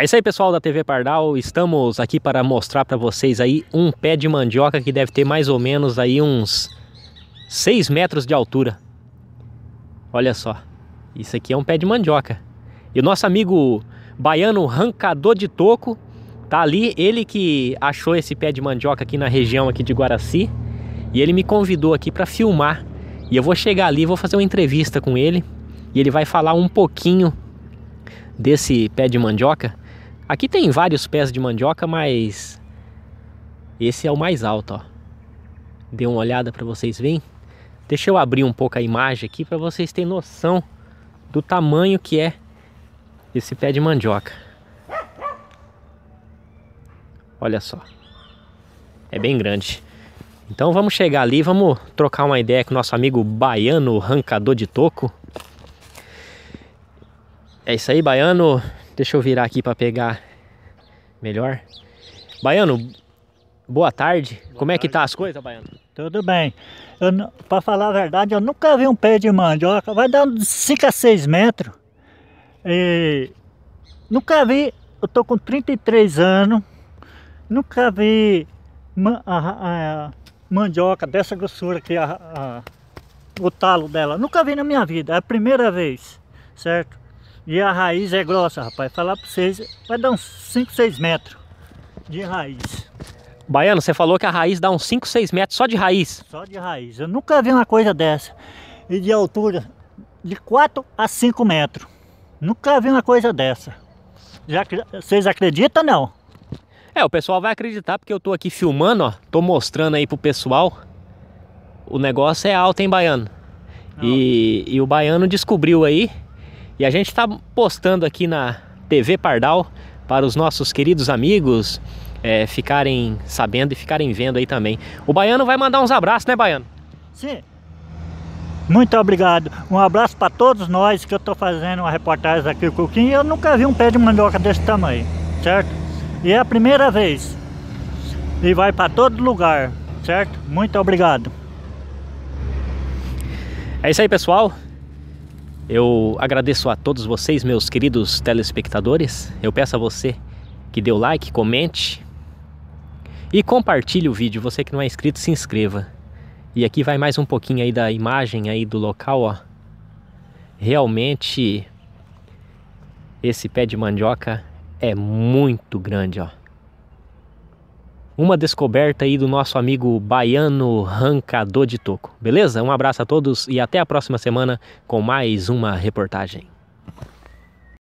É isso aí, pessoal da TV Pardal. Estamos aqui para mostrar para vocês aí um pé de mandioca que deve ter mais ou menos aí uns 6 metros de altura. Olha só, isso aqui é um pé de mandioca. E o nosso amigo baiano rancador de toco tá ali, ele que achou esse pé de mandioca aqui na região aqui de Guaraci, e ele me convidou aqui para filmar. E eu vou chegar ali, vou fazer uma entrevista com ele, e ele vai falar um pouquinho desse pé de mandioca Aqui tem vários pés de mandioca, mas esse é o mais alto, ó. Dê uma olhada para vocês verem. Deixa eu abrir um pouco a imagem aqui para vocês terem noção do tamanho que é esse pé de mandioca. Olha só. É bem grande. Então vamos chegar ali, vamos trocar uma ideia com o nosso amigo baiano, arrancador de toco. É isso aí, baiano. Deixa eu virar aqui para pegar melhor. Baiano, boa tarde. Boa Como tarde. é que tá as coisas, Baiano? Tudo bem. Para falar a verdade, eu nunca vi um pé de mandioca. Vai dar uns 5 a 6 metros. E nunca vi. Eu tô com 33 anos. Nunca vi a, a, mandioca dessa grossura que a, a, o talo dela. Nunca vi na minha vida. É a primeira vez, certo? E a raiz é grossa, rapaz. Falar pra vocês, vai dar uns 5, 6 metros de raiz. Baiano, você falou que a raiz dá uns 5, 6 metros só de raiz? Só de raiz. Eu nunca vi uma coisa dessa. E de altura de 4 a 5 metros. Nunca vi uma coisa dessa. Já, vocês acreditam não? É, o pessoal vai acreditar porque eu tô aqui filmando, ó. Tô mostrando aí pro pessoal. O negócio é alto, hein, Baiano? É e, e o Baiano descobriu aí e a gente está postando aqui na TV Pardal para os nossos queridos amigos é, ficarem sabendo e ficarem vendo aí também. O Baiano vai mandar uns abraços, né, Baiano? Sim. Muito obrigado. Um abraço para todos nós que eu estou fazendo uma reportagem aqui com o Cuquinho. Eu nunca vi um pé de mandioca desse tamanho, certo? E é a primeira vez. E vai para todo lugar, certo? Muito obrigado. É isso aí, pessoal. Eu agradeço a todos vocês, meus queridos telespectadores. Eu peço a você que dê o like, comente e compartilhe o vídeo. Você que não é inscrito, se inscreva. E aqui vai mais um pouquinho aí da imagem aí do local, ó. Realmente esse pé de mandioca é muito grande, ó uma descoberta aí do nosso amigo baiano rancador de toco. Beleza? Um abraço a todos e até a próxima semana com mais uma reportagem.